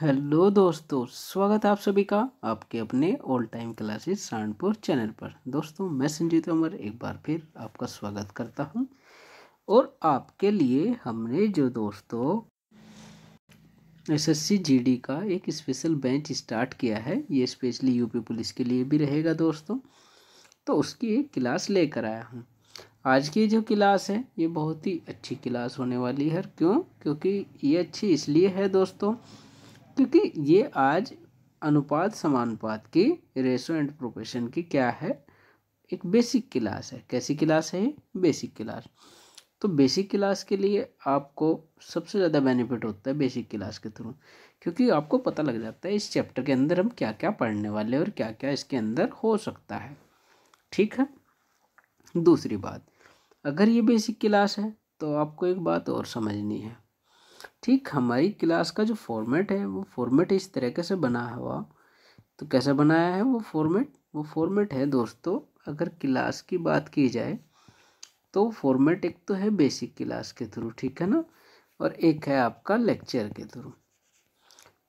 hello दोस्तों स्वागत है आप सभी का आपके अपने all time classes Saharanpur channel पर दोस्तों मैं संजीत अमर एक बार फिर आपका स्वागत करता हूं और आपके लिए हमने जो दोस्तों एसएससी जीडी का एक स्पेशल बेंच स्टार्ट किया है ये स्पेशली यूपी पुलिस के लिए भी रहेगा दोस्तों तो उसकी एक क्लास लेकर आया हूँ आज की जो क्लास है ये बहुत ही अच्छी क्लास होने वाली है क्यों क्योंकि ये अच्छी इसलिए है दोस्तों क्योंकि ये आज अनुपात समानुपात की रेशो एंड प्रोपेशन की क्या है एक बेसिक क्लास है कैसी क्लास है बेसिक क्लास तो बेसिक क्लास के लिए आपको सबसे ज़्यादा बेनिफिट होता है बेसिक क्लास के थ्रू क्योंकि आपको पता लग जाता है इस चैप्टर के अंदर हम क्या क्या पढ़ने वाले और क्या क्या इसके अंदर हो सकता है ठीक है दूसरी बात अगर ये बेसिक क्लास है तो आपको एक बात और समझनी है ठीक हमारी क्लास का जो फॉर्मेट है वो फॉर्मेट इस तरीके से बना हुआ तो कैसे बनाया है वो फॉर्मेट वो फॉर्मेट है दोस्तों अगर क्लास की बात की जाए तो फॉर्मेट एक तो है बेसिक क्लास के थ्रू ठीक है ना और एक है आपका लेक्चर के थ्रू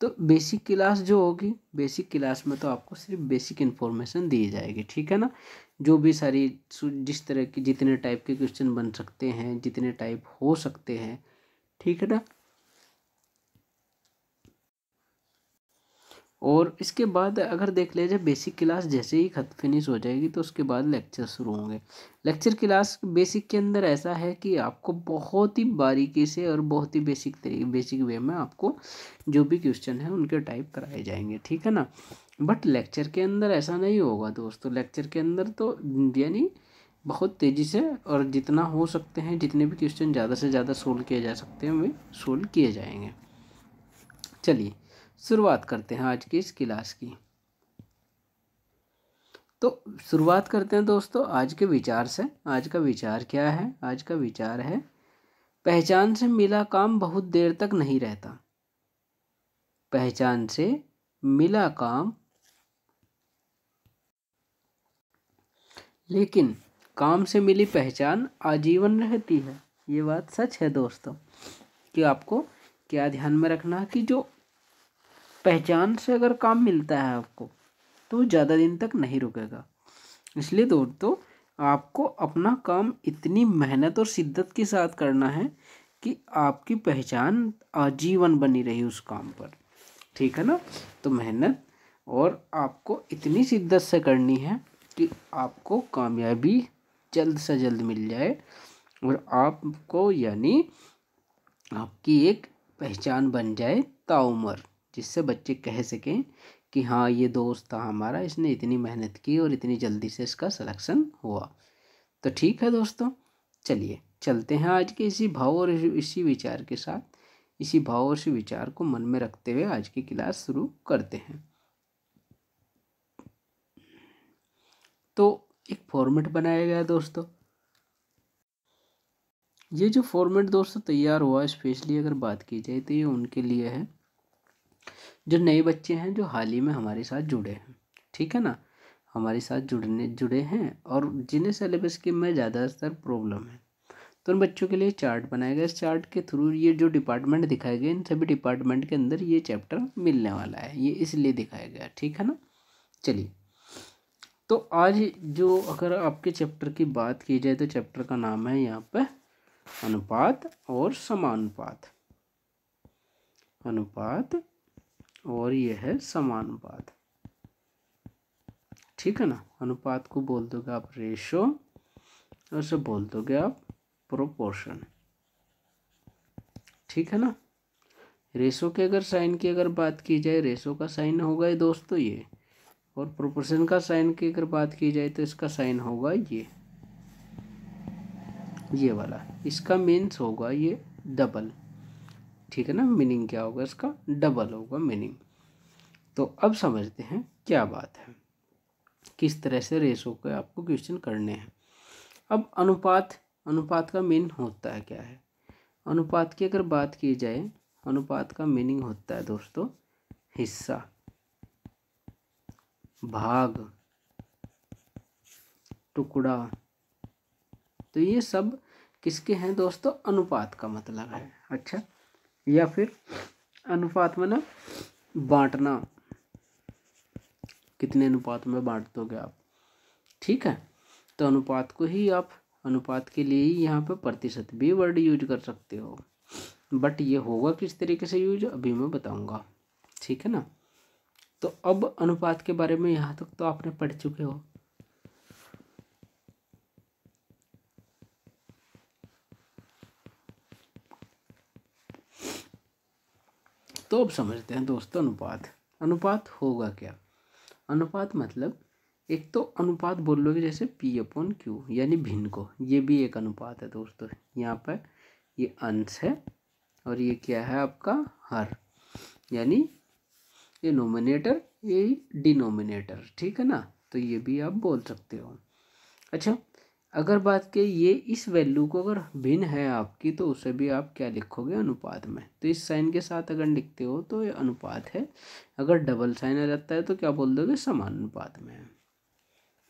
तो बेसिक क्लास जो होगी बेसिक क्लास में तो आपको सिर्फ बेसिक इन्फॉर्मेशन दी जाएगी ठीक है ना जो भी सारी जिस तरह की जितने टाइप के क्वेश्चन बन सकते हैं जितने टाइप हो सकते हैं ठीक है ना और इसके बाद अगर देख लिया जाए बेसिक क्लास जैसे ही खत फिनिश हो जाएगी तो उसके बाद लेक्चर शुरू होंगे लेक्चर क्लास बेसिक के अंदर ऐसा है कि आपको बहुत ही बारीकी से और बहुत ही बेसिक तरीके बेसिक वे में आपको जो भी क्वेश्चन है उनके टाइप कराए जाएंगे ठीक है ना बट लेक्चर के अंदर ऐसा नहीं होगा दोस्तों लेक्चर के अंदर तो यानी बहुत तेज़ी से और जितना हो सकते हैं जितने भी क्वेश्चन ज़्यादा से ज़्यादा सोल्व किए जा सकते हैं वे सोल्व किए जाएंगे चलिए शुरुआत करते हैं आज की इस क्लास की तो शुरुआत करते हैं दोस्तों आज के विचार से आज का विचार क्या है आज का विचार है पहचान से मिला काम बहुत देर तक नहीं रहता पहचान से मिला काम लेकिन काम से मिली पहचान आजीवन रहती है ये बात सच है दोस्तों कि आपको क्या ध्यान में रखना कि जो पहचान से अगर काम मिलता है आपको तो ज़्यादा दिन तक नहीं रुकेगा इसलिए दोस्तों आपको अपना काम इतनी मेहनत और शिद्दत के साथ करना है कि आपकी पहचान आजीवन बनी रही उस काम पर ठीक है ना तो मेहनत और आपको इतनी शिद्दत से करनी है कि आपको कामयाबी जल्द से जल्द मिल जाए और आपको यानी आपकी एक पहचान बन जाए ताउमर जिससे बच्चे कह सकें कि हाँ ये दोस्त था हमारा इसने इतनी मेहनत की और इतनी जल्दी से इसका सिलेक्शन हुआ तो ठीक है दोस्तों चलिए चलते हैं आज के इसी भाव और इसी विचार के साथ इसी भाव और इसी विचार को मन में रखते हुए आज की क्लास शुरू करते हैं तो एक फॉर्मेट बनाया गया दोस्तों ये जो फॉर्मेट दोस्तों तैयार हुआ स्पेशली अगर बात की जाए तो ये उनके लिए है जो नए बच्चे हैं जो हाल ही में हमारे साथ जुड़े हैं ठीक है ना हमारे साथ जुड़ने जुड़े हैं और जिन्हें सिलेबस के में ज़्यादातर प्रॉब्लम है तो उन बच्चों के लिए चार्ट बनाया गया इस चार्ट के थ्रू ये जो डिपार्टमेंट दिखाए गए इन सभी डिपार्टमेंट के अंदर ये चैप्टर मिलने वाला है ये इसलिए दिखाया गया ठीक है ना चलिए तो आज जो अगर आपके चैप्टर की बात की जाए तो चैप्टर का नाम है यहाँ पर अनुपात और समानुपात अनुपात और ये है समानुपात ठीक है ना अनुपात को बोल दोगे आप रेशो और से बोल दोगे आप प्रोपोर्शन ठीक है ना रेशो के अगर साइन की अगर बात की जाए रेशो का साइन होगा ये दोस्तों ये और प्रोपोर्शन का साइन की अगर बात की जाए तो इसका साइन होगा ये ये वाला इसका मीन्स होगा ये डबल ठीक है ना मीनिंग क्या होगा इसका डबल होगा मीनिंग तो अब समझते हैं क्या बात है किस तरह से रेशो के आपको क्वेश्चन करने हैं अब अनुपात अनुपात का मीन होता है क्या है अनुपात की अगर बात की जाए अनुपात का मीनिंग होता है दोस्तों हिस्सा भाग टुकड़ा तो ये सब किसके हैं दोस्तों अनुपात का मतलब है अच्छा या फिर अनुपात में ना बांटना कितने अनुपात में बांट दोगे आप ठीक है तो अनुपात को ही आप अनुपात के लिए ही यहाँ पे प्रतिशत भी वर्ड यूज कर सकते हो बट ये होगा किस तरीके से यूज अभी मैं बताऊँगा ठीक है ना तो अब अनुपात के बारे में यहाँ तक तो आपने पढ़ चुके हो तो अब समझते हैं दोस्तों अनुपात अनुपात होगा क्या अनुपात मतलब एक तो अनुपात बोल लोगे जैसे पी अपॉन क्यू यानी भिन्न को ये भी एक अनुपात है दोस्तों यहाँ पर ये अंश है और ये क्या है आपका हर यानी ये नोमिनेटर ये डिनोमिनेटर ठीक है ना तो ये भी आप बोल सकते हो अच्छा अगर बात की ये इस वैल्यू को अगर भिन्न है आपकी तो उसे भी आप क्या लिखोगे अनुपात में तो इस साइन के साथ अगर लिखते हो तो ये अनुपात है अगर डबल साइन आ जाता है तो क्या बोल दोगे समान अनुपात में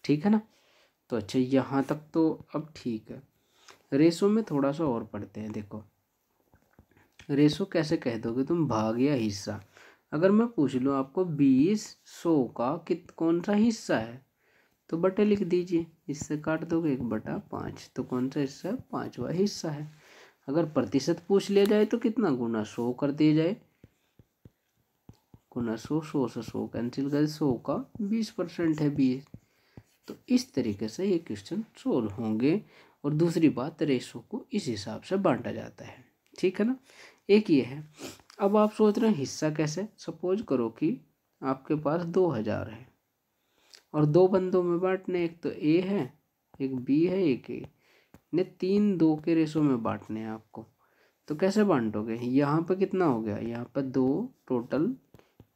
ठीक है ना तो अच्छा यहाँ तक तो अब ठीक है रेसो में थोड़ा सा और पढ़ते हैं देखो रेसो कैसे कह दोगे तुम भाग या हिस्सा अगर मैं पूछ लूँ आपको बीस सौ का कित कौन सा हिस्सा है तो बटे लिख दीजिए इससे काट दोगे एक बटा पाँच तो कौन सा हिस्सा पाँचवा हिस्सा है अगर प्रतिशत पूछ लिया जाए तो कितना गुना सौ कर दिया जाए गुना सो सौ से सौ कैंसिल कर सौ का बीस परसेंट है बीस तो इस तरीके से ये क्वेश्चन सोल्व होंगे और दूसरी बात रेशो को इस हिसाब से बांटा जाता है ठीक है ना एक ये है अब आप सोच रहे हैं हिस्सा कैसे सपोज करो कि आपके पास दो हज़ार है और दो बंदों में बांटने एक तो ए है एक बी है एक ए ने तीन दो के रेशो में बांटने हैं आपको तो कैसे बांटोगे यहाँ पर कितना हो गया यहाँ पर दो टोटल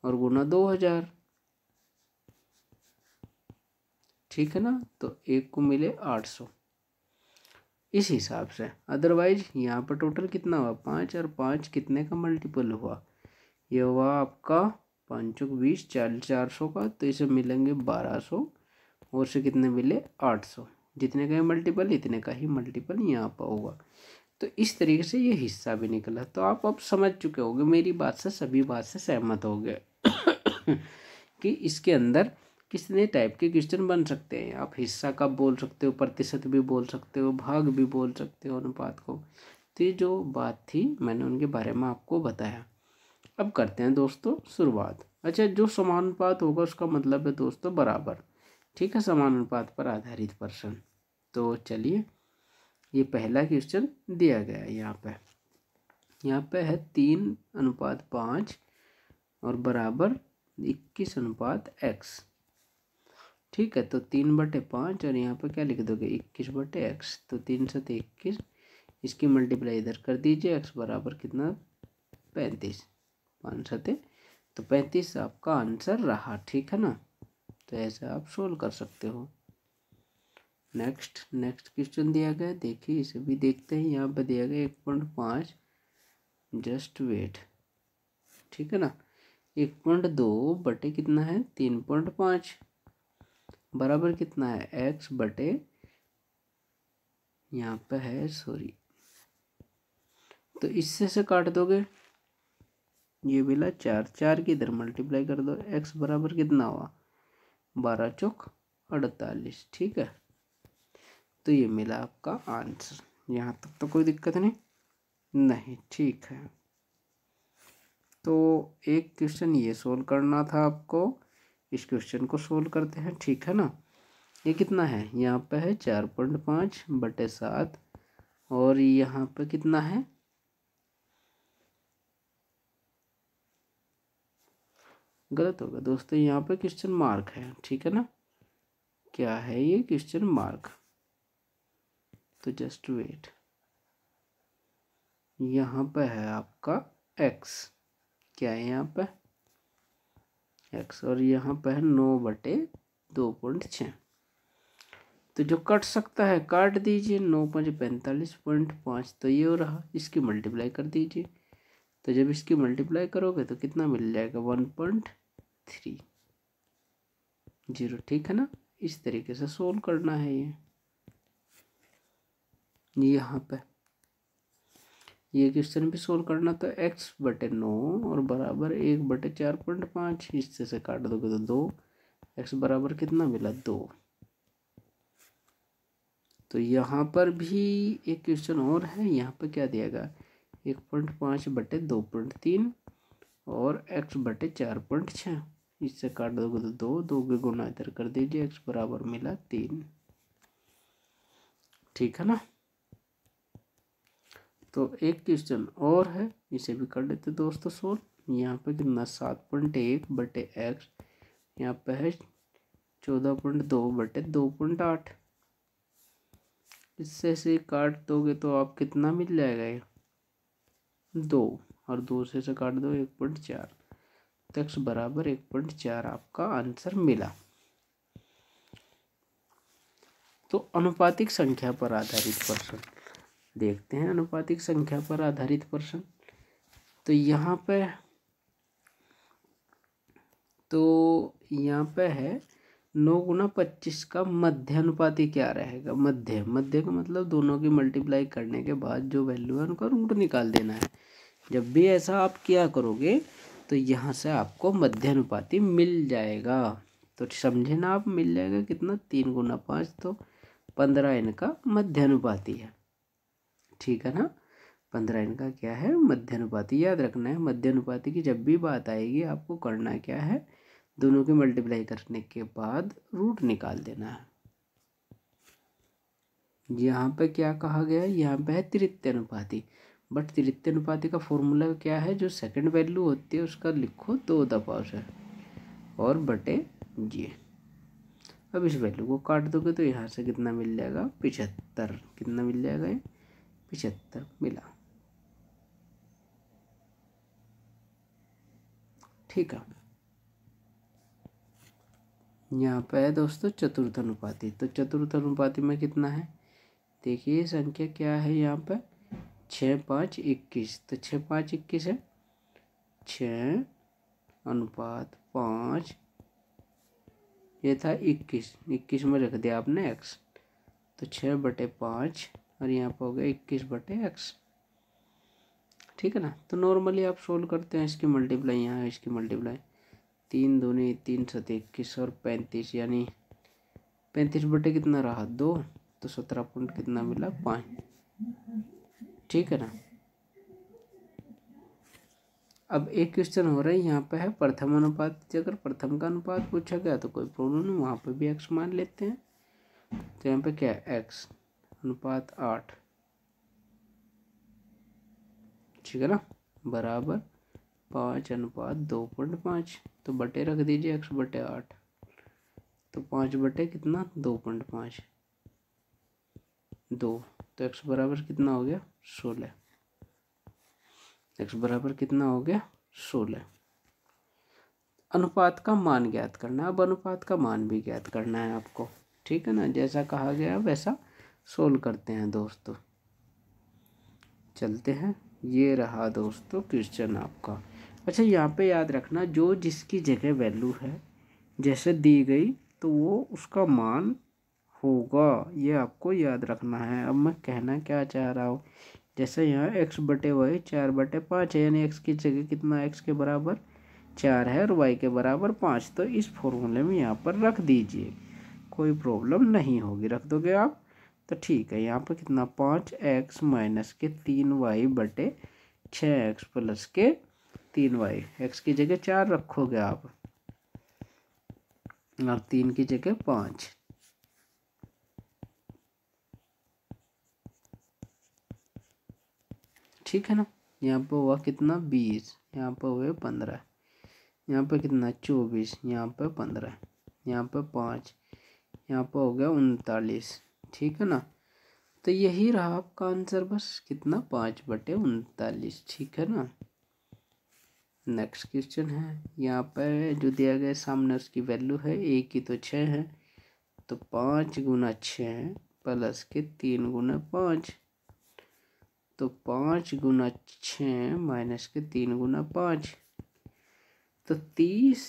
और गुना दो हजार ठीक है ना तो एक को मिले आठ सौ इस हिसाब से अदरवाइज यहाँ पर टोटल कितना हुआ पाँच और पाँच कितने का मल्टीपल हुआ यह हुआ आपका पाँच चौक बीस चालीस चार सौ का तो इसे मिलेंगे बारह सौ और से कितने मिले आठ सौ जितने का ही मल्टीपल इतने का ही मल्टीपल यहाँ पर होगा तो इस तरीके से ये हिस्सा भी निकला तो आप अब समझ चुके होंगे मेरी बात से सभी बात से सहमत हो गए कि इसके अंदर कितने टाइप के क्वेश्चन बन सकते हैं आप हिस्सा कब बोल सकते हो प्रतिशत भी बोल सकते हो भाग भी बोल सकते हो अनुपात को तो ये जो बात थी मैंने उनके बारे में आपको बताया अब करते हैं दोस्तों शुरुआत अच्छा जो समानुपात होगा उसका मतलब है दोस्तों बराबर ठीक है समानुपात पर आधारित प्रश्न तो चलिए ये पहला क्वेश्चन दिया गया है यहाँ पे यहाँ पे है तीन अनुपात पाँच और बराबर इक्कीस अनुपात एक्स ठीक है तो तीन बटे पाँच और यहाँ पे क्या लिख दोगे इक्कीस बटे एक्स तो तीन सौ इक्कीस इसकी मल्टीप्लाई इधर कर दीजिए एक्स बराबर कितना पैंतीस पाँच सते तो पैंतीस आपका आंसर रहा ठीक है ना तो ऐसे आप सोल्व कर सकते हो नेक्स्ट नेक्स्ट क्वेश्चन दिया गया देखिए इसे भी देखते हैं यहाँ पर दिया गया एक पॉइंट पाँच जस्ट वेट ठीक है ना एक पॉइंट दो बटे कितना है तीन पॉइंट पाँच बराबर कितना है एक्स बटे यहाँ पर है सॉरी तो इससे से काट दोगे ये मिला चार चार की इधर मल्टीप्लाई कर दो एक्स बराबर कितना हुआ बारह चौक अड़तालीस ठीक है तो ये मिला आपका आंसर यहाँ तक तो कोई दिक्कत नहीं नहीं ठीक है तो एक क्वेश्चन ये सोल्व करना था आपको इस क्वेश्चन को सोल्व करते हैं ठीक है ना ये कितना है यहाँ पे है चार पॉइंट पाँच बटे सात और यहाँ पे कितना है गलत होगा दोस्तों यहाँ पर क्वेश्चन मार्क है ठीक है ना क्या है ये क्वेश्चन मार्क तो जस्ट वेट यहाँ पर है आपका एक्स क्या है यहाँ पर एक्स और यहाँ पर है नौ बटे दो पॉइंट छः तो जो कट सकता है काट दीजिए नौ पाँच पैंतालीस पॉइंट पाँच तो ये हो रहा इसकी मल्टीप्लाई कर दीजिए तो जब इसकी मल्टीप्लाई करोगे तो कितना मिल जाएगा वन पॉइंट थ्री जीरो ठीक है ना इस तरीके से सोल्व करना है ये यहाँ पे ये क्वेश्चन भी सोल्व करना तो एक्स बटे नौ और बराबर एक बटे चार पॉइंट पाँच हिस्से से काट दोगे तो दो एक्स बराबर कितना मिला दो तो यहाँ पर भी एक क्वेश्चन और है यहाँ पर क्या दिया गया एक पॉइंट पाँच बटे दो पॉइंट तीन और एक्स बटे चार पॉइंट छः इससे काट दोगे तो दो दो के गुना इधर कर दीजिए एक्स बराबर मिला तीन ठीक है ना तो एक क्वेश्चन और है इसे भी कर लेते दोस्तों सोल्व यहाँ पे कितना सात पॉइंट एक बटे एक्स यहाँ पे है चौदह पॉइंट दो बटे दो पॉइंट आठ इससे से काट दोगे तो आप कितना मिल जाएगा ये दो और दूसरे से काट दो एक पॉइंट चार एक्स बराबर एक पॉइंट चार आपका आंसर मिला तो अनुपातिक संख्या पर आधारित प्रश्न देखते हैं अनुपातिक संख्या पर आधारित प्रश्न तो यहाँ पे तो यहाँ पे है नौ गुना पच्चीस का मध्य अनुपाति क्या रहेगा मध्य मध्य का मतलब दोनों की मल्टीप्लाई करने के बाद जो वैल्यू है उनका रूट निकाल देना है जब भी ऐसा आप किया करोगे तो यहाँ से आपको मध्य अनुपाति मिल जाएगा तो समझे ना आप मिल जाएगा कितना तीन गुना पाँच तो पंद्रह इनका अनुपाति है ठीक है ना पंद्रह इनका क्या है मध्य अनुपाति याद रखना है मध्य अनुपाति की जब भी बात आएगी आपको करना क्या है दोनों के मल्टीप्लाई करने के बाद रूट निकाल देना है यहाँ पर क्या कहा गया है यहाँ पे है तृतीय अनुपाति बट अनुपाति का फॉर्मूला क्या है जो सेकंड वैल्यू होती है उसका लिखो दो दफा से और बटे ये अब इस वैल्यू को काट दोगे तो यहाँ से कितना मिल जाएगा पिछहत्तर कितना मिल जाएगा ये पिछहत्तर मिला ठीक है यहाँ पे है दोस्तों चतुर्थ अनुपाति तो चतुर्थ अनुपाति में कितना है देखिए संख्या क्या है यहाँ पर छः पाँच इक्कीस तो छः पाँच इक्कीस है छ अनुपात पाँच ये था इक्कीस इक्कीस में रख दिया आपने एक्स तो छः बटे पाँच और यहाँ पर हो गया इक्कीस बटे एक्स ठीक है ना तो नॉर्मली आप सोल्व करते हैं इसकी मल्टीप्लाई यहाँ इसकी मल्टीप्लाई तीन दूनी तीन सत इक्कीस और पैंतीस यानी पैंतीस बटे कितना रहा दो तो सत्रह पॉइंट कितना मिला पाँच ठीक है ना अब एक क्वेश्चन हो रहा है यहाँ पे है प्रथम अनुपात अगर प्रथम का अनुपात पूछा गया तो कोई प्रॉब्लम नहीं वहाँ पर भी एक्स मान लेते हैं तो यहाँ पे क्या है एक्स अनुपात आठ ठीक है ना बराबर पाँच अनुपात दो पॉइंट पाँच तो बटे रख दीजिए एक्स बटे आठ तो पाँच बटे कितना दो पॉइंट पाँच दो तो एक्स बराबर कितना हो गया सोलह एक्स बराबर कितना हो गया सोलह अनुपात का मान ज्ञात करना है अब अनुपात का मान भी ज्ञात करना है आपको ठीक है ना जैसा कहा गया वैसा सोल्व करते हैं दोस्तों चलते हैं ये रहा दोस्तों क्वेश्चन आपका अच्छा यहाँ पे याद रखना जो जिसकी जगह वैल्यू है जैसे दी गई तो वो उसका मान होगा ये आपको याद रखना है अब मैं कहना क्या चाह रहा हूँ जैसे यहाँ एक्स बटे वाई चार बटे पाँच है यानी एक्स की जगह कितना एक्स के बराबर चार है और वाई के बराबर पाँच तो इस फॉर्मूले में यहाँ पर रख दीजिए कोई प्रॉब्लम नहीं होगी रख दोगे आप तो ठीक है यहाँ पर कितना पाँच एक्स माइनस के तीन वाई बटे छः एक्स प्लस के तीन वाई एक्स की जगह चार रखोगे आप और तीन की जगह पाँच ठीक है ना यहाँ पर हुआ कितना बीस यहाँ पर हुए पंद्रह यहाँ पर कितना चौबीस यहाँ पर पंद्रह यहाँ पर पाँच यहाँ पर हो गया उनतालीस ठीक है ना तो यही रहा आपका आंसर बस कितना पाँच बटे उनतालीस ठीक है ना नेक्स्ट क्वेश्चन है यहाँ पर जो दिया गया सामने उसकी वैल्यू है एक की तो छः है तो पाँच गुना छः है प्लस के तीन गुना पाँच तो पाँच गुना छः माइनस के तीन गुना पाँच तो तीस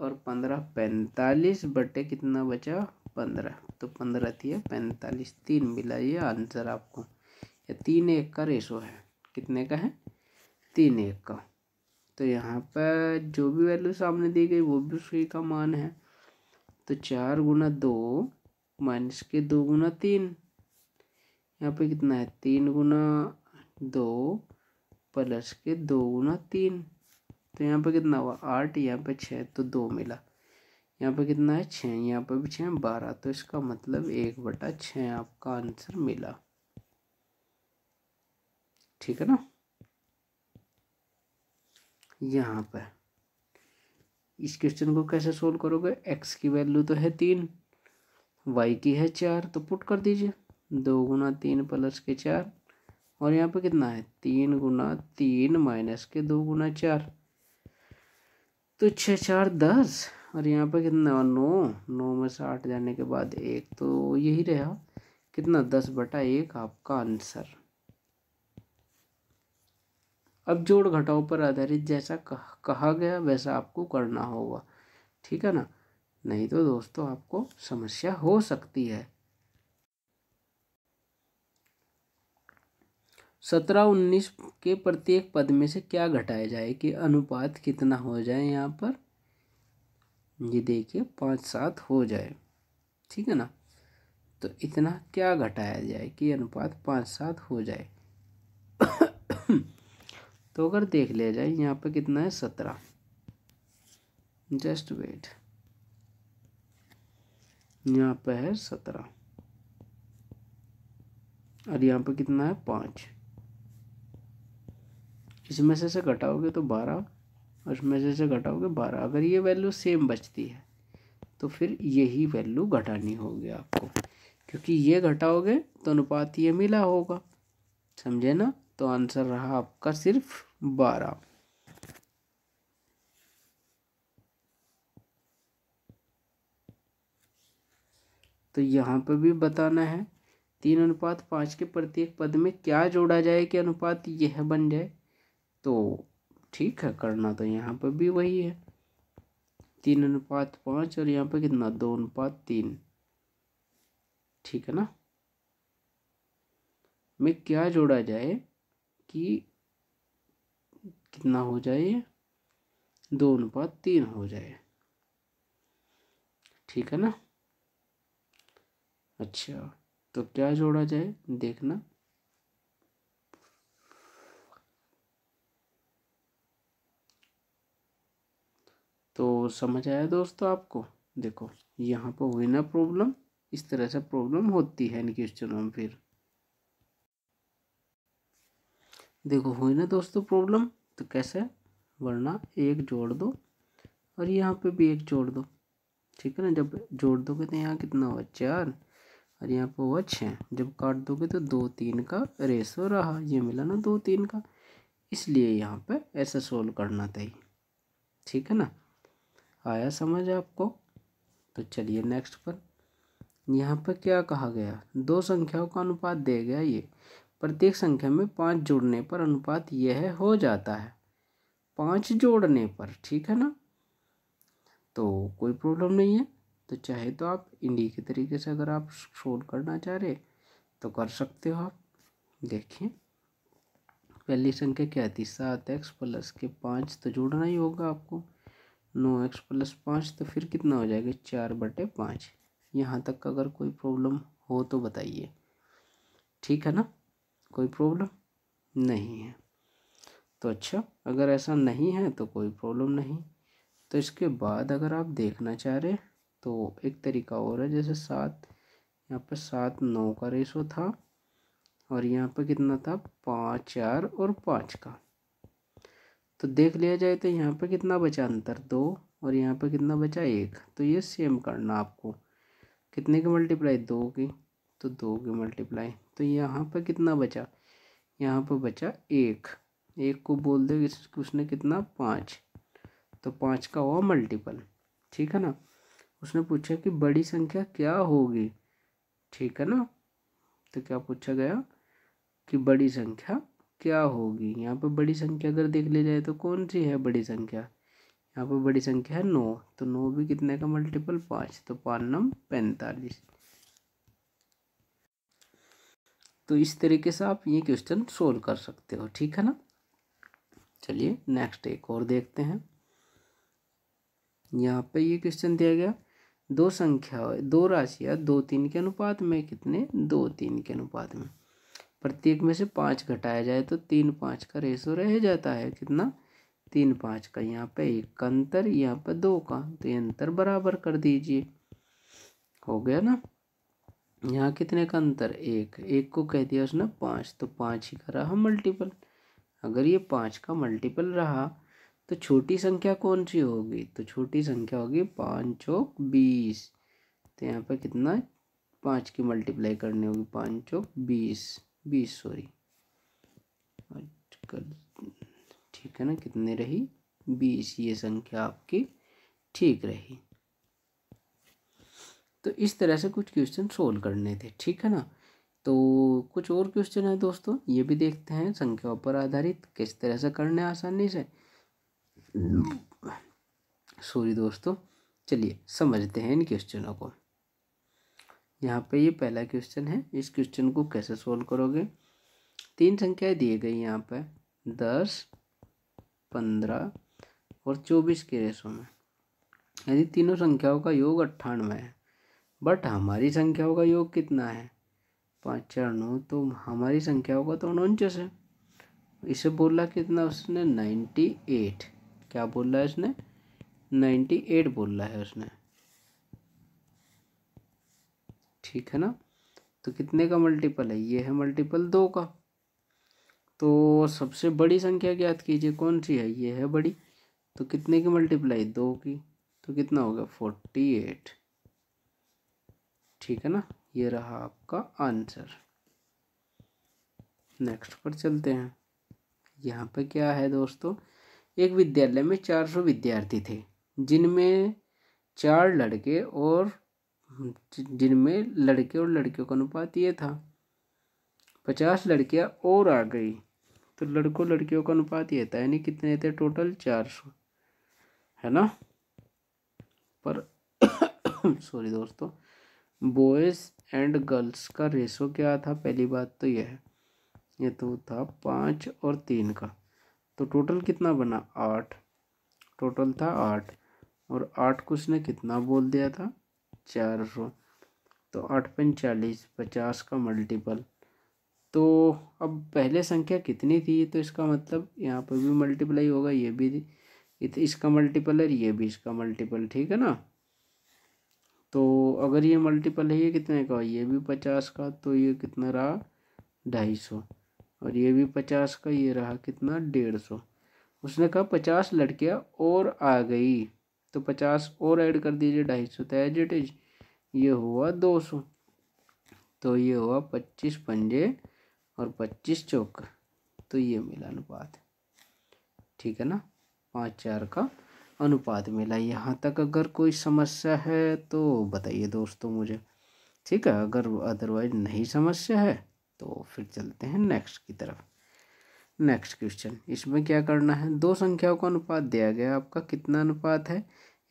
और पंद्रह पैंतालीस बटे कितना बचा पंद्रह तो पंद्रह थी पैंतालीस तीन मिला ये आंसर आपको ये तीन एक का रेशो है कितने का है तीन एक का तो यहाँ पर जो भी वैल्यू सामने दी गई वो भी उसी का मान है तो चार गुना दो माइनस के दो गुना तीन यहाँ पे कितना है तीन गुना दो प्लस के दो गुना तीन तो यहाँ पर कितना हुआ आठ यहाँ पर छः तो दो मिला यहाँ पर कितना है छः यहाँ पर भी छः बारह तो इसका मतलब एक बटा छः आपका आंसर मिला ठीक है ना यहाँ पर इस क्वेश्चन को कैसे सोल्व करोगे एक्स की वैल्यू तो है तीन वाई की है चार तो पुट कर दीजिए दो गुना तीन प्लस के चार और यहाँ पे कितना है तीन गुना तीन माइनस के दो गुना चार तो छः चार दस और यहाँ पे कितना नौ नौ में से आठ जाने के बाद एक तो यही रहा कितना दस बटा एक आपका आंसर अब जोड़ घटाओ पर आधारित जैसा कह, कहा गया वैसा आपको करना होगा ठीक है ना नहीं तो दोस्तों आपको समस्या हो सकती है सत्रह उन्नीस के प्रत्येक पद में से क्या घटाया जाए कि अनुपात कितना हो जाए यहाँ पर ये देखिए पाँच सात हो जाए ठीक है ना तो इतना क्या घटाया जाए कि अनुपात पाँच सात हो जाए तो अगर देख लिया जाए यहाँ पर कितना है सत्रह जस्ट वेट यहाँ पर है सत्रह और यहाँ पर कितना है पाँच इसमें से से घटाओगे तो बारह और इसमें से से घटाओगे बारह अगर ये वैल्यू सेम बचती है तो फिर यही वैल्यू घटानी होगी आपको क्योंकि ये घटाओगे तो अनुपात ये मिला होगा समझे ना तो आंसर रहा आपका सिर्फ बारह तो यहाँ पर भी बताना है तीन अनुपात पाँच के प्रत्येक पद में क्या जोड़ा जाए कि अनुपात यह बन जाए तो ठीक है करना तो यहाँ पर भी वही है तीन अनुपात पाँच और यहाँ पर कितना दो अनुपात तीन ठीक है ना में क्या जोड़ा जाए कि कितना हो जाए दो अनुपात तीन हो जाए ठीक है ना अच्छा तो क्या जोड़ा जाए देखना तो समझ आया दोस्तों आपको देखो यहाँ पर हुई ना प्रॉब्लम इस तरह से प्रॉब्लम होती है इन क्वेश्चनों में फिर देखो हुई ना दोस्तों प्रॉब्लम तो कैसे वरना एक जोड़ दो और यहाँ पे भी एक जोड़ दो ठीक है ना जब जोड़ दोगे तो यहाँ कितना हुआ चार और यहाँ पे हुआ छः जब काट दोगे तो दो तीन का रेसो रहा ये मिला ना दो तीन का इसलिए यहाँ पे ऐसा सोल्व करना था ठीक है ना आया समझ आपको तो चलिए नेक्स्ट पर यहाँ पर क्या कहा गया दो संख्याओं का अनुपात दे गया ये प्रत्येक संख्या में पाँच जोड़ने पर अनुपात यह हो जाता है पाँच जोड़ने पर ठीक है ना तो कोई प्रॉब्लम नहीं है तो चाहे तो आप इंडी के तरीके से अगर आप शोध करना चाह रहे तो कर सकते हो आप देखिए पहली संख्या क्या थी सात एक्स प्लस के पाँच तो जोड़ना ही होगा आपको नौ एक्स प्लस पाँच तो फिर कितना हो जाएगा चार बटे पाँच यहाँ तक अगर कोई प्रॉब्लम हो तो बताइए ठीक है ना कोई प्रॉब्लम नहीं है तो अच्छा अगर ऐसा नहीं है तो कोई प्रॉब्लम नहीं तो इसके बाद अगर आप देखना चाह रहे तो एक तरीका और है जैसे सात यहाँ पर सात नौ का रेशो था और यहाँ पर कितना था पाँच चार और पाँच का तो देख लिया जाए तो यहाँ पर कितना बचा अंतर दो और यहाँ पर कितना बचा एक तो ये सेम करना आपको कितने की मल्टीप्लाई दो की तो दो की मल्टीप्लाई तो यहाँ पर कितना बचा यहाँ पर बचा एक एक को बोल दो उसने कितना पाँच तो पाँच का हुआ मल्टीपल ठीक है ना उसने पूछा कि बड़ी संख्या क्या होगी ठीक है ना तो क्या पूछा गया कि बड़ी संख्या क्या होगी यहाँ पर बड़ी संख्या अगर देख ले जाए तो कौन सी है बड़ी संख्या यहाँ पर बड़ी संख्या है नौ तो नौ भी कितने का मल्टीपल पाँच तो पाँच नम पैंतालीस तो इस तरीके से आप ये क्वेश्चन सोल्व कर सकते हो ठीक है ना चलिए नेक्स्ट एक और देखते हैं यहाँ पे ये क्वेश्चन दिया गया दो संख्या दो राशियाँ दो तीन के अनुपात में कितने दो तीन के अनुपात में प्रत्येक में से पाँच घटाया जाए तो तीन पाँच का रेशो रह जाता है कितना तीन पाँच का यहाँ पे एक का अंतर यहाँ पर दो का तो ये अंतर बराबर कर दीजिए हो गया ना यहाँ कितने का अंतर एक एक को कह दिया उसने पाँच तो पाँच ही का रहा मल्टीपल अगर ये पाँच का मल्टीपल रहा तो छोटी संख्या कौन सी होगी तो छोटी संख्या होगी पाँच चौक बीस तो यहाँ पर कितना पाँच की मल्टीप्लाई करनी होगी पाँच चौक बीस बीस सॉरी ठीक है ना कितने रही बीस ये संख्या आपकी ठीक रही तो इस तरह से कुछ क्वेश्चन सोल्व करने थे ठीक है ना तो कुछ और क्वेश्चन है दोस्तों ये भी देखते हैं संख्याओं पर आधारित किस तरह से करने आसानी से सॉरी दोस्तों चलिए समझते हैं इन क्वेश्चनों को यहाँ पे ये पहला क्वेश्चन है इस क्वेश्चन को कैसे सोल्व करोगे तीन संख्याएं दिए गई यहाँ पे दस पंद्रह और चौबीस के रेशों में यदि तीनों संख्याओं का योग अट्ठानवे है बट हमारी संख्याओं का योग कितना है पाँच चार नौ तो हमारी संख्याओं का तो उनचास है इसे बोला कितना उसने नाइन्टी एट क्या बोला है उसने नाइन्टी एट बोला है उसने ठीक है ना तो कितने का मल्टीपल है ये है मल्टीपल दो का तो सबसे बड़ी संख्या ज्ञात कीजिए कौन सी है ये है बड़ी तो कितने की मल्टीप्लाई दो की तो कितना गया फोर्टी एट ठीक है ना ये रहा आपका आंसर नेक्स्ट पर चलते हैं यहाँ पे क्या है दोस्तों एक विद्यालय में चार सौ विद्यार्थी थे जिनमें चार लड़के और जिनमें लड़के और लड़कियों का अनुपात ये था पचास लड़कियां और आ गई तो लड़कों लड़कियों का अनुपात ये था यानी कितने थे टोटल चार सौ है ना पर सॉरी दोस्तों बॉयज़ एंड गर्ल्स का रेशो क्या था पहली बात तो यह है ये तो था पाँच और तीन का तो टोटल कितना बना आठ टोटल था आठ और आठ को उसने कितना बोल दिया था चार सौ तो आठ चालीस पचास का मल्टीपल तो अब पहले संख्या कितनी थी तो इसका मतलब यहाँ पर भी मल्टीप्लाई होगा ये भी इसका मल्टीपल है ये भी इसका मल्टीपल ठीक है ना तो अगर ये मल्टीपल है ये कितने का ये भी पचास का तो ये कितना रहा ढाई सौ और ये भी पचास का ये रहा कितना डेढ़ सौ उसने कहा पचास लड़कियाँ और आ गई तो पचास और ऐड कर दीजिए ढाई सौ था तो एज ये हुआ दो सौ तो ये हुआ पच्चीस पंजे और पच्चीस चौक तो ये मिला अनुपात ठीक है ना पाँच चार का अनुपात मिला यहाँ तक अगर कोई समस्या है तो बताइए दोस्तों मुझे ठीक है अगर अदरवाइज नहीं समस्या है तो फिर चलते हैं नेक्स्ट की तरफ नेक्स्ट क्वेश्चन इसमें क्या करना है दो संख्याओं का अनुपात दिया गया आपका कितना अनुपात है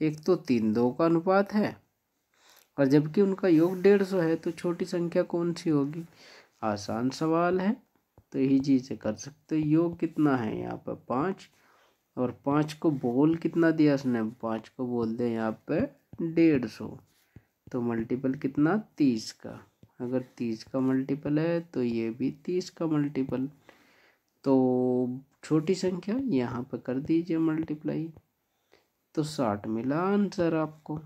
एक तो तीन दो का अनुपात है और जबकि उनका योग डेढ़ सौ है तो छोटी संख्या कौन सी होगी आसान सवाल है तो इजी से कर सकते हो योग कितना है यहाँ पर पाँच और पाँच को बोल कितना दिया उसने पाँच को बोल दें यहाँ पर डेढ़ सौ तो मल्टीपल कितना तीस का अगर तीस का मल्टीपल है तो ये भी तीस का मल्टीपल तो छोटी संख्या यहाँ पर कर दीजिए मल्टीप्लाई तो साठ मिला आंसर आपको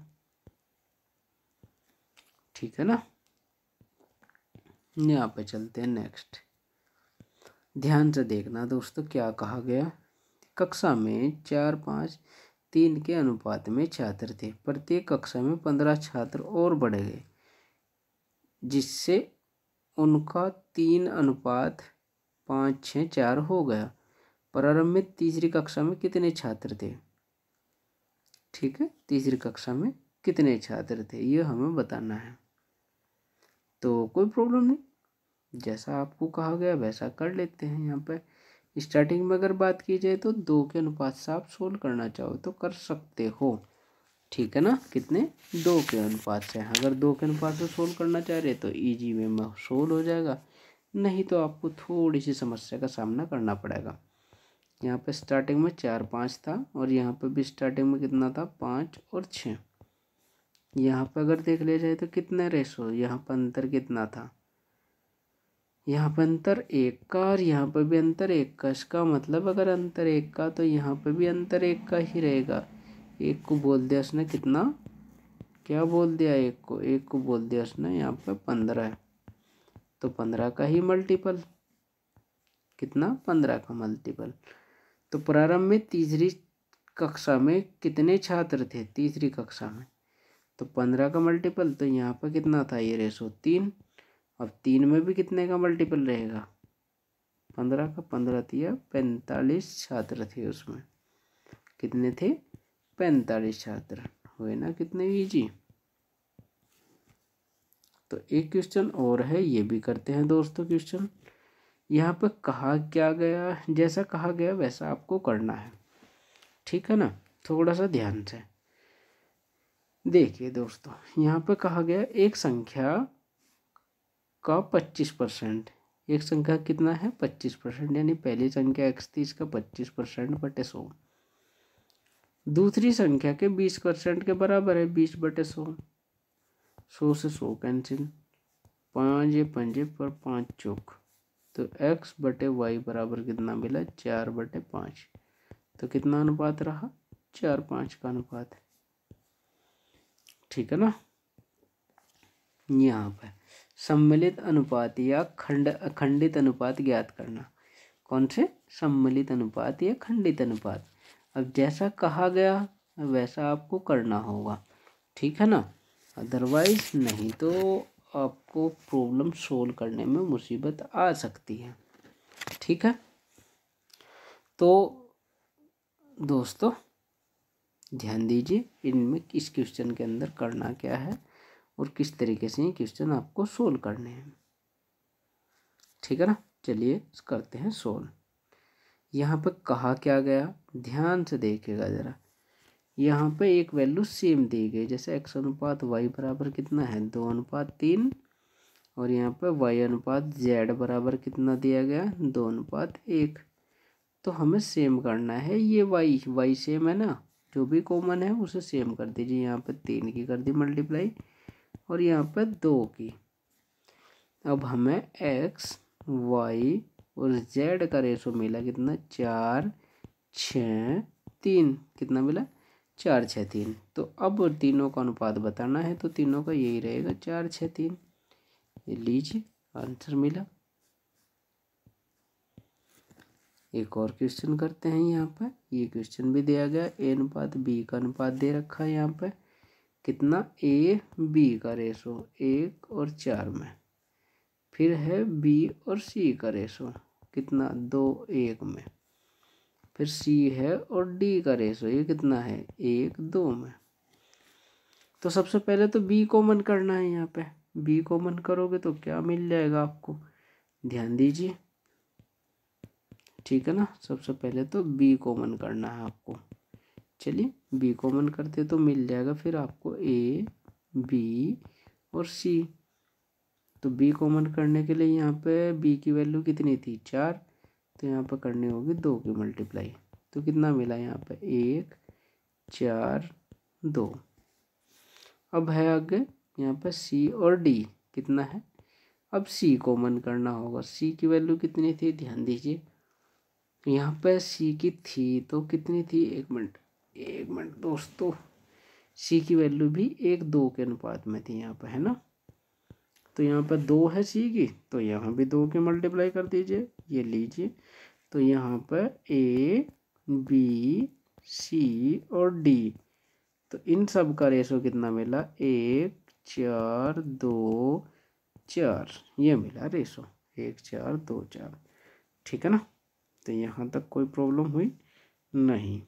ठीक है ना यहाँ पे चलते हैं नेक्स्ट ध्यान से देखना दोस्तों क्या कहा गया कक्षा में चार पाँच तीन के अनुपात में छात्र थे प्रत्येक कक्षा में पंद्रह छात्र और बढ़ गए जिससे उनका तीन अनुपात पाँच छः चार हो गया प्रारंभ में तीसरी कक्षा में कितने छात्र थे ठीक है तीसरी कक्षा में कितने छात्र थे ये हमें बताना है तो कोई प्रॉब्लम नहीं जैसा आपको कहा गया वैसा कर लेते हैं यहाँ पर स्टार्टिंग में अगर बात की जाए तो दो के अनुपात से आप सोल्व करना चाहो तो कर सकते हो ठीक है ना कितने दो के अनुपात से अगर दो के अनुपात से सोल्व करना चाह रहे तो ईजी में सोल्व हो जाएगा नहीं तो आपको थोड़ी सी समस्या का सामना करना पड़ेगा यहाँ पे स्टार्टिंग में चार पाँच था और यहाँ पे भी स्टार्टिंग में कितना था पाँच और छः यहाँ पर अगर देख लिया जाए तो कितने रेशो यहाँ पर अंतर कितना था यहाँ पर अंतर एक का और यहाँ पर भी अंतर एक का इसका मतलब अगर अंतर एक का तो यहाँ पर भी अंतर एक का ही रहेगा एक को बोल दिया उसने कितना क्या बोल दिया एक को एक को बोल दिया उसने यहाँ पर पंद्रह है तो पंद्रह का ही मल्टीपल कितना पंद्रह का मल्टीपल तो प्रारंभ में तीसरी कक्षा में कितने छात्र थे तीसरी कक्षा में तो पंद्रह का मल्टीपल तो यहाँ पर कितना था ये रेशो तीन अब तीन में भी कितने का मल्टीपल रहेगा पंद्रह का पंद्रह दिया पैंतालीस छात्र थे उसमें कितने थे पैंतालीस छात्र हुए ना कितने ईजी तो एक क्वेश्चन और है ये भी करते हैं दोस्तों क्वेश्चन यहाँ पर कहा क्या गया जैसा कहा गया वैसा आपको करना है ठीक है ना थोड़ा सा ध्यान से देखिए दोस्तों यहाँ पर कहा गया एक संख्या का पच्चीस परसेंट एक संख्या कितना है पच्चीस परसेंट यानी पहली संख्या एक्स तीस का पच्चीस परसेंट बटे सौ दूसरी संख्या के बीस परसेंट के बराबर है बीस बटे सौ सौ से सौ कैंसिल पाँच ये पंजे पर पाँच चौक तो एक्स बटे वाई बराबर कितना मिला चार बटे पाँच तो कितना अनुपात रहा चार पाँच का अनुपात है ठीक है ना यहाँ पर सम्मिलित अनुपात या खंड खंडित अनुपात ज्ञात करना कौन से सम्मिलित अनुपात या खंडित अनुपात अब जैसा कहा गया वैसा आपको करना होगा ठीक है ना अदरवाइज़ नहीं तो आपको प्रॉब्लम सोल्व करने में मुसीबत आ सकती है ठीक है तो दोस्तों ध्यान दीजिए इनमें इस क्वेश्चन के अंदर करना क्या है और किस तरीके से ये क्वेश्चन आपको सोल्व करने हैं ठीक है ना चलिए करते हैं सोल्व यहाँ पर कहा क्या गया ध्यान से देखिएगा ज़रा यहाँ पे एक वैल्यू सेम दी गई जैसे एक्स अनुपात वाई बराबर कितना है दो अनुपात तीन और यहाँ पे वाई अनुपात जेड बराबर कितना दिया गया दो अनुपात एक तो हमें सेम करना है ये वाई वाई सेम है ना जो भी कॉमन है उसे सेम कर दीजिए यहाँ पे तीन की कर दी मल्टीप्लाई और यहाँ पे दो की अब हमें एक्स वाई और जेड का रेशो मिला कितना चार छ तीन कितना मिला चार छः तीन तो अब तीनों का अनुपात बताना है तो तीनों का यही रहेगा चार छः तीन ये लीजिए आंसर मिला एक और क्वेश्चन करते हैं यहाँ पर ये क्वेश्चन भी दिया गया ए अनुपात बी का अनुपात दे रखा है यहाँ पर कितना ए बी का रेशो एक और चार में फिर है बी और सी का रेशो कितना दो एक में फिर सी है और डी का रेशो ये कितना है एक दो में तो सबसे पहले तो बी कॉमन करना है यहाँ पे बी कॉमन करोगे तो क्या मिल जाएगा आपको ध्यान दीजिए ठीक है ना सबसे पहले तो बी कॉमन करना है आपको चलिए बी कॉमन करते तो मिल जाएगा फिर आपको ए बी और सी तो बी कॉमन करने के लिए यहाँ पे बी की वैल्यू कितनी थी चार तो यहाँ पर करनी होगी दो की मल्टीप्लाई तो कितना मिला यहाँ पर एक चार दो अब है आगे यहाँ पर सी और डी कितना है अब सी कॉमन करना होगा सी की वैल्यू कितनी थी ध्यान दीजिए यहाँ पर सी की थी तो कितनी थी एक मिनट एक मिनट दोस्तों सी की वैल्यू भी एक दो के अनुपात में थी यहाँ पर है ना तो यहाँ पर दो है सी की तो यहाँ भी दो के मल्टीप्लाई कर दीजिए ये लीजिए तो यहाँ पर ए बी सी और डी तो इन सब का रेशो कितना मिला एक चार दो चार ये मिला रेशो एक चार दो चार ठीक है ना तो यहाँ तक कोई प्रॉब्लम हुई नहीं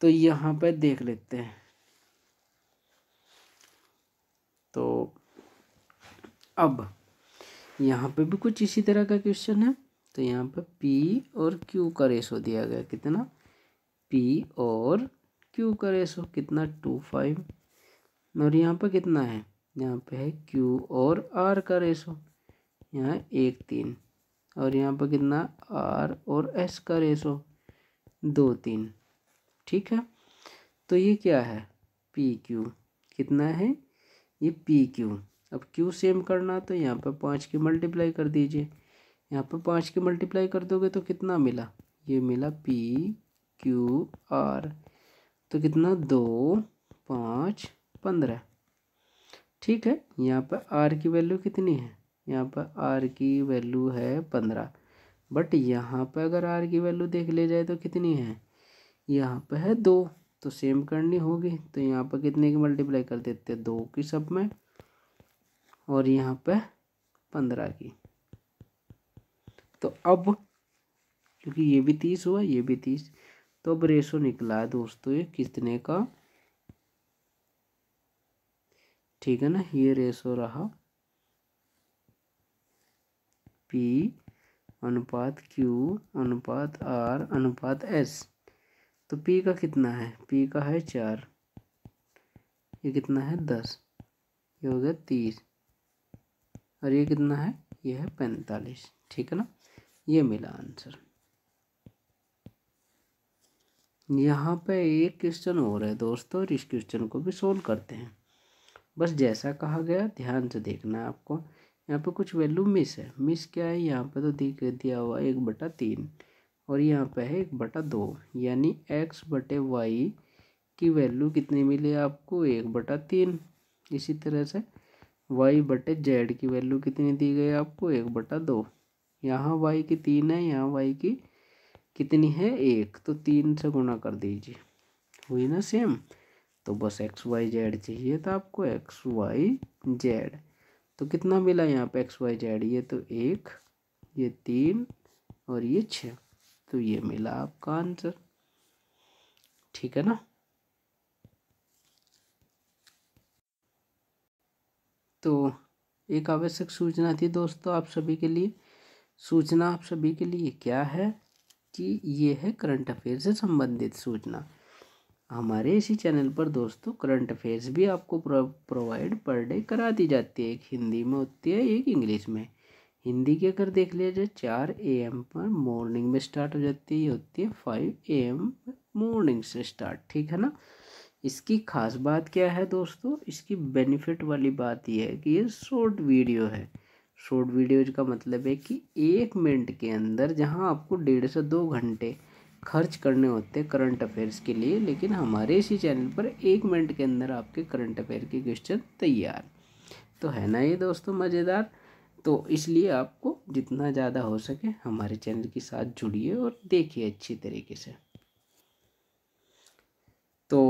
तो यहाँ पे देख लेते हैं तो अब यहाँ पे भी कुछ इसी तरह का क्वेश्चन है तो यहाँ पर पी और क्यू का रेशो दिया गया कितना पी और क्यू का रेशो कितना टू फाइव और यहाँ पर कितना है यहाँ पे है क्यू और आर का रेशो यहाँ एक तीन और यहाँ पर कितना आर और एस का रेशो दो तीन ठीक है तो ये क्या है पी क्यू कितना है ये पी क्यू अब क्यू सेम करना तो यहाँ पर पाँच की मल्टीप्लाई कर दीजिए यहाँ पर पाँच की मल्टीप्लाई कर दोगे तो कितना मिला ये मिला पी क्यू आर तो कितना दो पाँच पंद्रह ठीक है यहाँ पर आर की वैल्यू कितनी है यहाँ पर आर की वैल्यू है पंद्रह बट यहाँ पर अगर आर की वैल्यू देख ले जाए तो कितनी है यहाँ पर है दो तो सेम करनी होगी तो यहाँ पर कितने की मल्टीप्लाई कर देते हैं दो की सब में और यहाँ पर पंद्रह की तो अब क्योंकि ये भी तीस हुआ ये भी तीस तो अब रेशो निकला है दोस्तों ये कितने का ठीक है ना ये रेशो रहा पी अनुपात क्यू अनुपात आर अनुपात एस तो पी का कितना है पी का है चार ये कितना है दस ये हो गया तीस और ये कितना है ये है पैंतालीस ठीक है ना ये मिला आंसर यहाँ पे एक क्वेश्चन और है दोस्तों और इस क्वेश्चन को भी सोल्व करते हैं बस जैसा कहा गया ध्यान से देखना है आपको यहाँ पे कुछ वैल्यू मिस है मिस क्या है यहाँ पे तो दिख दिया हुआ एक बटा तीन और यहाँ पे है एक बटा दो यानी एक्स बटे वाई की वैल्यू कितनी मिली आपको एक बटा तीन इसी तरह से वाई बटे जेड की वैल्यू कितनी दी गई आपको एक बटा दो यहाँ वाई की तीन है यहाँ वाई की कितनी है एक तो तीन से गुणा कर दीजिए हुई ना सेम तो बस एक्स वाई जेड चाहिए था आपको एक्स वाई जेड तो कितना मिला यहाँ पे एक्स वाई जेड ये तो एक ये तीन और ये छः तो ये मिला आपका आंसर ठीक है ना तो एक आवश्यक सूचना थी दोस्तों आप सभी के लिए सूचना आप सभी के लिए क्या है कि ये है करंट अफेयर से संबंधित सूचना हमारे इसी चैनल पर दोस्तों करंट अफेयर्स भी आपको प्रोवाइड पर डे करा दी जाती है एक हिंदी में होती है एक इंग्लिश में हिंदी की अगर देख लिया जाए चार ए एम पर मॉर्निंग में स्टार्ट हो जाती है ये होती है फाइव ए एम मॉर्निंग से स्टार्ट ठीक है ना इसकी खास बात क्या है दोस्तों इसकी बेनिफिट वाली बात यह है कि ये शॉर्ट वीडियो है शॉर्ट वीडियोज का मतलब है कि एक मिनट के अंदर जहाँ आपको डेढ़ से दो घंटे खर्च करने होते हैं करंट अफेयर्स के लिए लेकिन हमारे इसी चैनल पर एक मिनट के अंदर आपके करंट अफेयर के क्वेश्चन तैयार तो है ना ये दोस्तों मज़ेदार तो इसलिए आपको जितना ज़्यादा हो सके हमारे चैनल के साथ जुड़िए और देखिए अच्छी तरीके से तो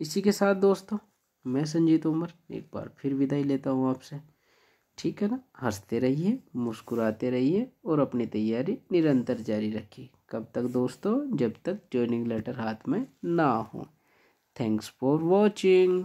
इसी के साथ दोस्तों मैं संजीत उमर एक बार फिर विदाई लेता हूँ आपसे ठीक है ना हंसते रहिए मुस्कुराते रहिए और अपनी तैयारी निरंतर जारी रखिए कब तक दोस्तों जब तक ज्वाइनिंग लेटर हाथ में ना हो थैंक्स फॉर वॉचिंग